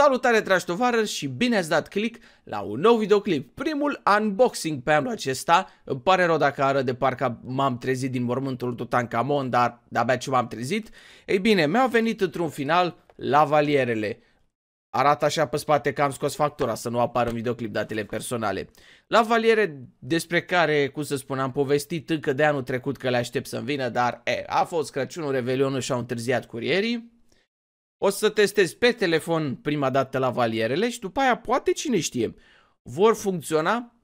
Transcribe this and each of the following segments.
Salutare dragi tovarăși și bine ați dat click la un nou videoclip, primul unboxing pe anul acesta, îmi pare rău dacă arăt de parcă m-am trezit din mormântul Tutankamon, dar de-abia ce m-am trezit, ei bine, mi a venit într-un final valierele Arată așa pe spate că am scos factura să nu apară în videoclip datele personale. La valiere despre care, cum să spun, am povestit încă de anul trecut că le aștept să-mi vină, dar e, a fost Crăciunul, Revelionul și au întârziat curierii. O să testez pe telefon prima dată la valierele și după aia poate cine știe. Vor funcționa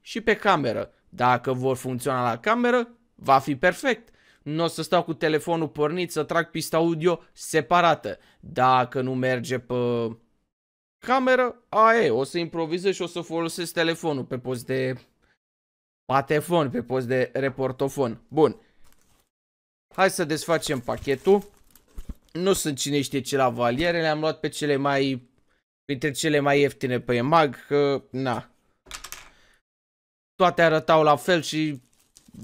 și pe cameră. Dacă vor funcționa la cameră, va fi perfect. Nu o să stau cu telefonul pornit să trag pista audio separată. Dacă nu merge pe cameră, a e, o să improvizez și o să folosesc telefonul pe post de patefon, pe post de reportofon. Bun. Hai să desfacem pachetul nu sunt cine știe ce la valiere, le-am luat pe cele mai, printre cele mai ieftine pe păi, mag. că, na. Toate arătau la fel și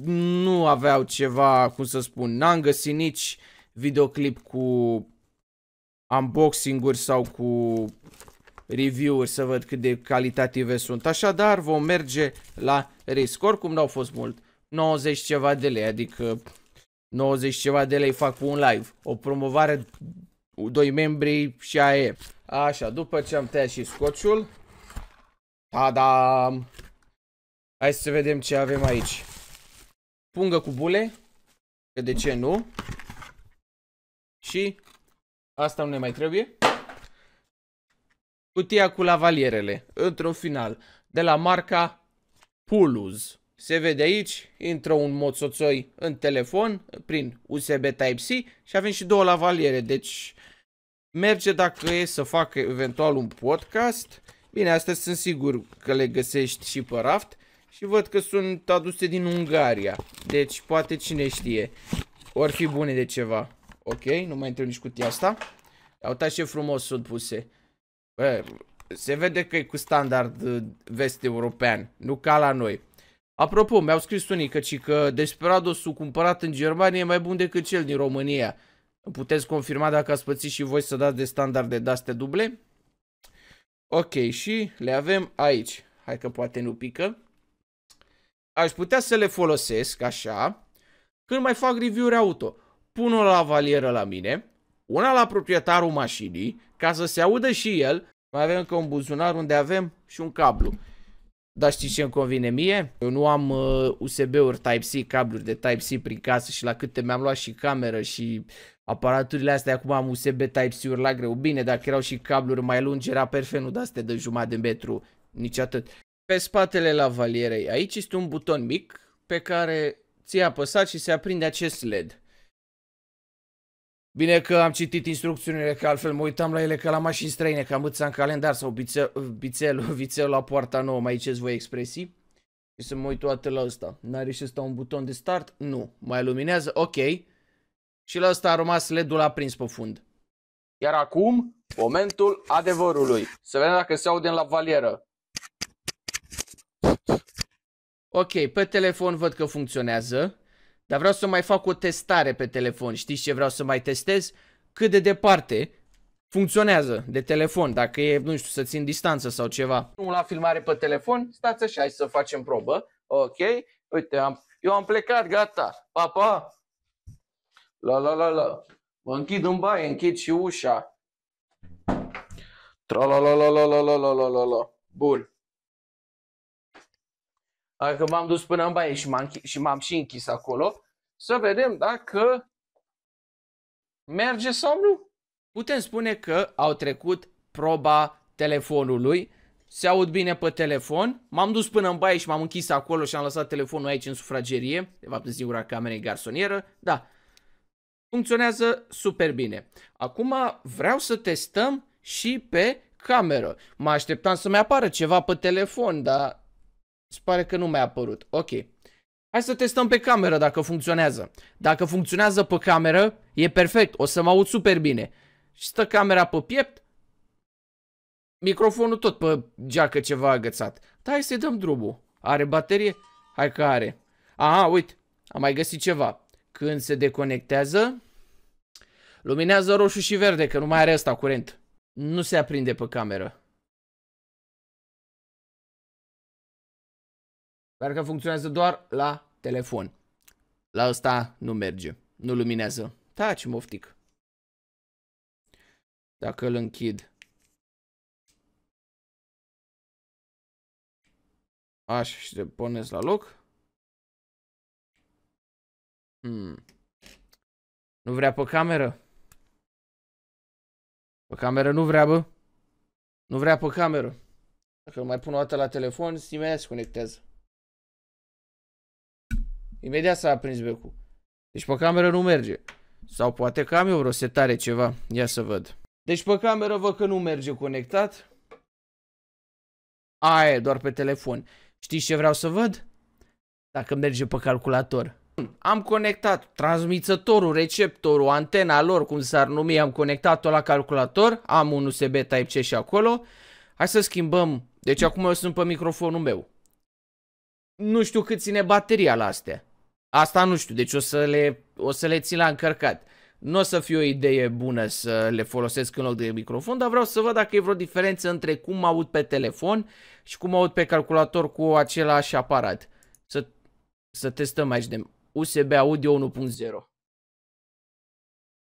nu aveau ceva, cum să spun, n-am găsit nici videoclip cu unboxing-uri sau cu review-uri să văd cât de calitative sunt. Așadar vom merge la risc. Oricum n-au fost mult, 90 ceva de lei, adică 90 ceva de lei fac cu un live. O promovare, doi membri și aia e. Așa, după ce am tăiat și scociul. Tadam! Hai să vedem ce avem aici. Pungă cu bule. Că de ce nu? Și asta nu ne mai trebuie. Cutia cu lavalierele. Într-un final. De la marca Puluz. Se vede aici, intră un mod soțoi în telefon prin USB Type-C și avem și două lavaliere, deci merge dacă e să facă eventual un podcast. Bine, astea sunt sigur că le găsești și pe raft și văd că sunt aduse din Ungaria, deci poate cine știe, Or fi bune de ceva. Ok, nu mai intru nici cutia asta. Uitați ce frumos sunt puse. Bă, se vede că e cu standard uh, vest european, nu ca la noi. Apropo, mi-au scris unii că, ci că Desperadosul cumpărat în Germania e mai bun decât cel din România. Puteți confirma dacă ați pățit și voi să dați de standarde de duble? Ok, și le avem aici. Hai că poate nu pică. Aș putea să le folosesc așa când mai fac review-uri auto. Pun o la valieră la mine, una la proprietarul mașinii, ca să se audă și el. Mai avem încă un buzunar unde avem și un cablu. Dar știi ce îmi convine mie? Eu nu am uh, USB-uri Type-C, cabluri de Type-C prin casă și la câte mi-am luat și cameră și aparaturile astea, acum am USB Type-C-uri la greu. Bine, dacă erau și cabluri mai lungi, era perfect, nu de-astea de jumătate de metru, nici atât. Pe spatele lavalierei, aici este un buton mic pe care ți-ai apăsat și se aprinde acest LED. Bine că am citit instrucțiunile, că altfel mă uitam la ele ca la mașini străine, am mâța în calendar sau bițelul, bițelul, bițelul la poarta nouă, mai ziceți voi expresii. Și să mă uit toate la ăsta. N-are și ăsta un buton de start? Nu. Mai luminează? Ok. Și la ăsta a rămas LED-ul aprins pe fund. Iar acum, momentul adevărului. Să vedem dacă se aude în la valieră. Ok, pe telefon văd că funcționează. Dar vreau să mai fac o testare pe telefon. Știți ce vreau să mai testez? Cât de departe funcționează de telefon, dacă e, nu știu, să țin distanță sau ceva. Nu la filmare pe telefon, stați așa, hai să facem probă. Ok, uite, am, eu am plecat, gata, pa, pa. La, la, la, la. Mă închid în baie, închid și ușa. Tra la la la la la la la la la la. Bun. Adică m-am dus până în baie și m-am, și m-am și închis acolo. Să vedem dacă merge sau nu. Putem spune că au trecut proba telefonului. Se aud bine pe telefon. M-am dus până în baie și m-am închis acolo și am lăsat telefonul aici în sufragerie. De fapt în singura camerei garsonieră. Da, funcționează super bine. Acum vreau să testăm și pe cameră. Mă așteptam să-mi apară ceva pe telefon, dar se pare că nu mi-a apărut. Ok. Hai să testăm pe cameră dacă funcționează. Dacă funcționează pe cameră, e perfect. O să mă aud super bine. Și stă camera pe piept. Microfonul tot pe geacă ceva agățat. Da, hai să-i dăm drumul. Are baterie? Hai că are. Aha, uite. Am mai găsit ceva. Când se deconectează, luminează roșu și verde, că nu mai are ăsta curent. Nu se aprinde pe cameră. Doar că funcționează doar la telefon. La ăsta nu merge. Nu luminează. Taci, moftic. Dacă îl închid. Așa și te puneți la loc. Hmm. Nu vrea pe cameră. Pe cameră nu vrea, bă. Nu vrea pe cameră. Dacă îl mai pun o dată la telefon, stimează, conectează. Imediat s-a aprins becul. Deci pe cameră nu merge. Sau poate că am eu vreo setare ceva. Ia să văd. Deci pe cameră văd că nu merge conectat. Aia, e, doar pe telefon. Știți ce vreau să văd? Dacă merge pe calculator. Am conectat transmițătorul, receptorul, antena lor, cum s-ar numi, am conectat-o la calculator, am un USB Type-C și acolo. Hai să schimbăm, deci acum eu sunt pe microfonul meu. Nu știu cât ține bateria la astea. Asta nu știu, deci o să le, o să le țin la încărcat. Nu o să fie o idee bună să le folosesc în loc de microfon, dar vreau să văd dacă e vreo diferență între cum mă aud pe telefon și cum mă aud pe calculator cu același aparat. Să, să testăm aici de USB Audio 1.0.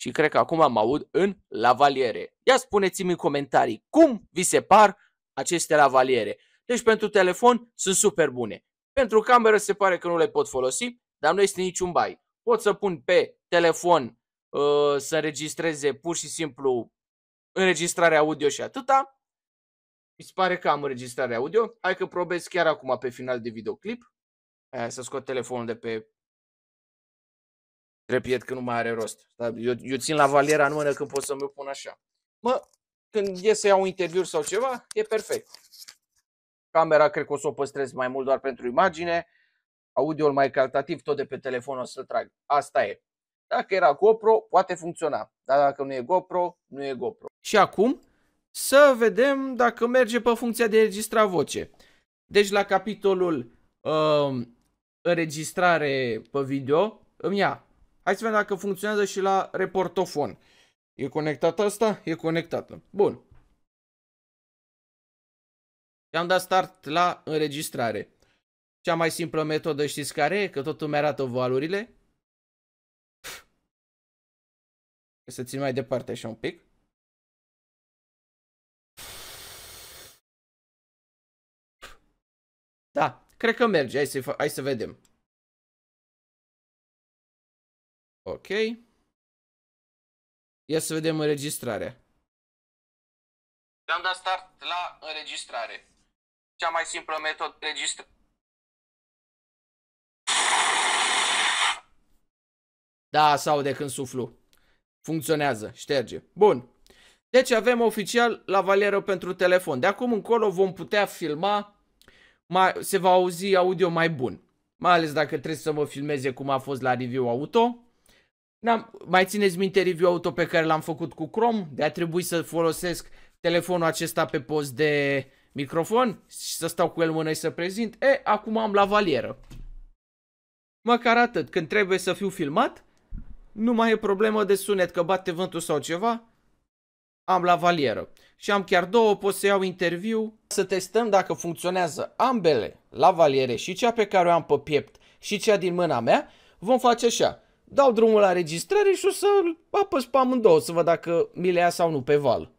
Și cred că acum mă aud în lavaliere. Ia spuneți-mi în comentarii cum vi se par aceste lavaliere. Deci pentru telefon sunt super bune. Pentru cameră se pare că nu le pot folosi, dar nu este niciun bai. Pot să pun pe telefon uh, să înregistreze pur și simplu înregistrarea audio și atâta. Mi se pare că am înregistrarea audio. Hai că probez chiar acum pe final de videoclip. Hai să scot telefonul de pe trepied că nu mai are rost. Eu, eu țin la valiera în mână când pot să mi pun așa. Mă, când e să iau un interviu sau ceva, e perfect. Camera cred că o să o păstrez mai mult doar pentru imagine audio mai calitativ, tot de pe telefon o să-l trag. Asta e. Dacă era GoPro, poate funcționa. Dar dacă nu e GoPro, nu e GoPro. Și acum să vedem dacă merge pe funcția de registra voce. Deci la capitolul uh, înregistrare pe video îmi ia. Hai să vedem dacă funcționează și la reportofon. E conectată asta? E conectată. Bun. I-am dat start la înregistrare. Cea mai simplă metodă știți care e? Că totul mi-arată valurile. Să țin mai departe așa un pic. Da, cred că merge. Hai să, hai să vedem. Ok. Ia să vedem înregistrarea. Am dat start la înregistrare. Cea mai simplă metodă registrare. Da, sau de când suflu. Funcționează, șterge. Bun. Deci avem oficial la Valero pentru telefon. De acum încolo vom putea filma, mai, se va auzi audio mai bun. Mai ales dacă trebuie să mă filmeze cum a fost la review auto. mai țineți minte review auto pe care l-am făcut cu Chrome? De a trebui să folosesc telefonul acesta pe post de microfon și să stau cu el mână și să prezint. E, acum am la valieră. Măcar atât. Când trebuie să fiu filmat, nu mai e problemă de sunet că bate vântul sau ceva, am la valieră. Și am chiar două, pot să iau interviu. Să testăm dacă funcționează ambele, la valiere și cea pe care o am pe piept și cea din mâna mea, vom face așa. Dau drumul la registrare și o să apăs pe amândouă să văd dacă mi le ia sau nu pe val.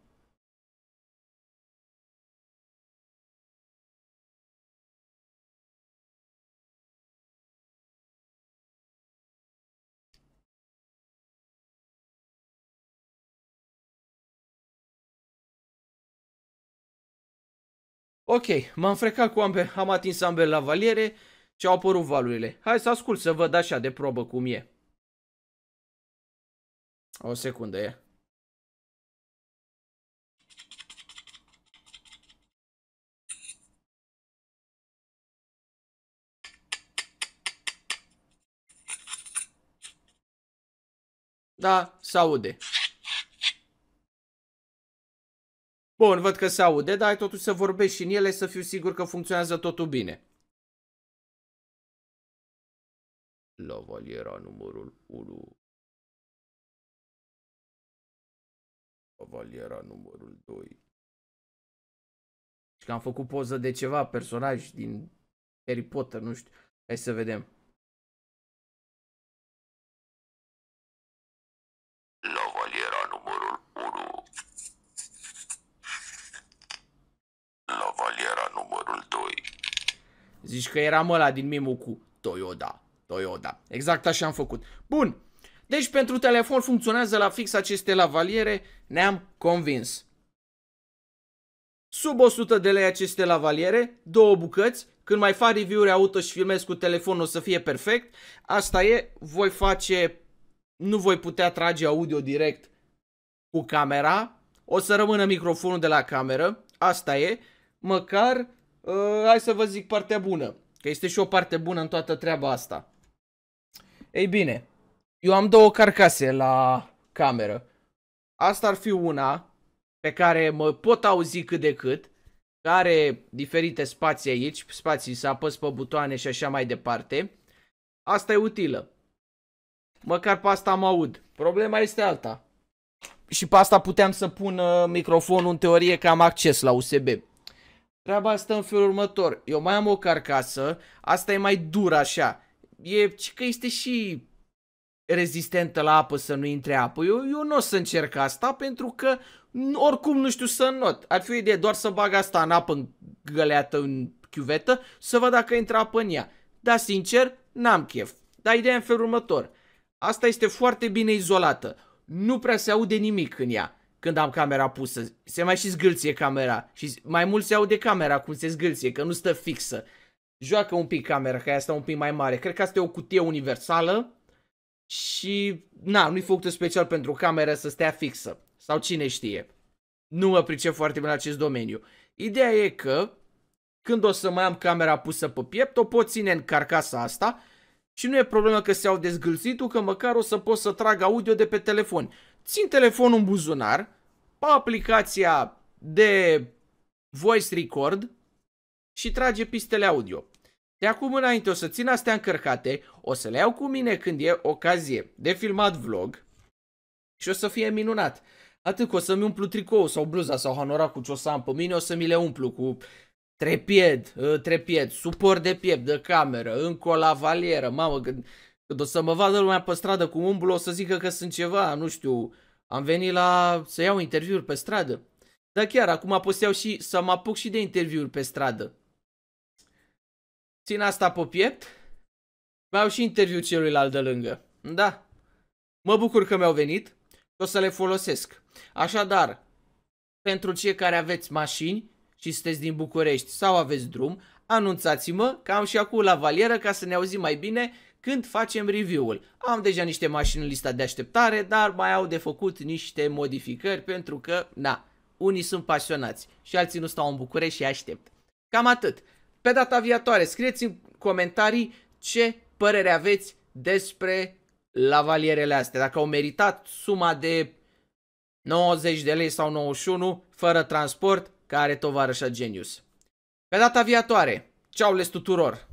Ok, m-am frecat cu ambele, am atins ambele la valiere și au apărut valurile. Hai să ascult să văd așa de probă cum e. O secundă e. Da, s aude. Bun, văd că se aude, dar ai totuși să vorbesc și în ele să fiu sigur că funcționează totul bine. La valiera numărul 1. La valiera numărul 2. Și că am făcut poză de ceva personaj din Harry Potter, nu știu. Hai să vedem. La valiera numărul 1. numărul 2. Zici că eram ăla din mimul cu Toyota, Toyota. Exact așa am făcut. Bun, deci pentru telefon funcționează la fix aceste lavaliere, ne-am convins. Sub 100 de lei aceste lavaliere, două bucăți, când mai fac review-uri auto și filmez cu telefonul o să fie perfect. Asta e, voi face, nu voi putea trage audio direct cu camera, o să rămână microfonul de la cameră, asta e, măcar uh, hai să vă zic partea bună. Că este și o parte bună în toată treaba asta. Ei bine, eu am două carcase la cameră. Asta ar fi una pe care mă pot auzi cât de cât, care diferite spații aici, spații să apăs pe butoane și așa mai departe. Asta e utilă. Măcar pe asta mă aud. Problema este alta. Și pe asta puteam să pun uh, microfonul în teorie că am acces la USB. Treaba asta în felul următor. Eu mai am o carcasă, asta e mai dură așa. E că este și rezistentă la apă să nu intre apă. Eu, eu nu o să încerc asta pentru că oricum nu știu să not. Ar fi o idee doar să bag asta în apă în găleată, în chiuvetă, să văd dacă intră apă în ea. Dar sincer, n-am chef. Dar ideea în felul următor. Asta este foarte bine izolată. Nu prea se aude nimic în ea când am camera pusă. Se mai și zgâlție camera și mai mult se aude camera cum se zgâlție, că nu stă fixă. Joacă un pic camera, că asta un pic mai mare. Cred că asta e o cutie universală și, na, nu-i făcut special pentru camera să stea fixă. Sau cine știe. Nu mă pricep foarte bine în acest domeniu. Ideea e că când o să mai am camera pusă pe piept, o pot ține în carcasa asta și nu e problemă că se au dezgâlțitul, că măcar o să pot să trag audio de pe telefon țin telefonul în buzunar, pe aplicația de voice record și trage pistele audio. De acum înainte o să țin astea încărcate, o să le iau cu mine când e ocazie de filmat vlog și o să fie minunat. Atât că o să-mi umplu tricou sau bluza sau hanora cu ce o să am pe mine, o să mi le umplu cu trepied, ă, trepied, suport de piept, de cameră, încă o lavalieră, mamă, când o să mă vadă lumea pe stradă cu umblul, o să zică că sunt ceva, nu știu, am venit la să iau interviuri pe stradă. Dar chiar, acum pot să și, să mă apuc și de interviuri pe stradă. Țin asta pe piept, mai au și interviu celuilalt de lângă. Da, mă bucur că mi-au venit o să le folosesc. Așadar, pentru cei care aveți mașini și sunteți din București sau aveți drum, anunțați-mă că am și acum la valieră ca să ne auzim mai bine când facem review-ul. Am deja niște mașini în lista de așteptare, dar mai au de făcut niște modificări pentru că, na, unii sunt pasionați și alții nu stau în București și aștept. Cam atât. Pe data viitoare, scrieți în comentarii ce părere aveți despre lavalierele astea, dacă au meritat suma de 90 de lei sau 91 fără transport, care tovarășa Genius. Pe data viitoare, ceau les tuturor!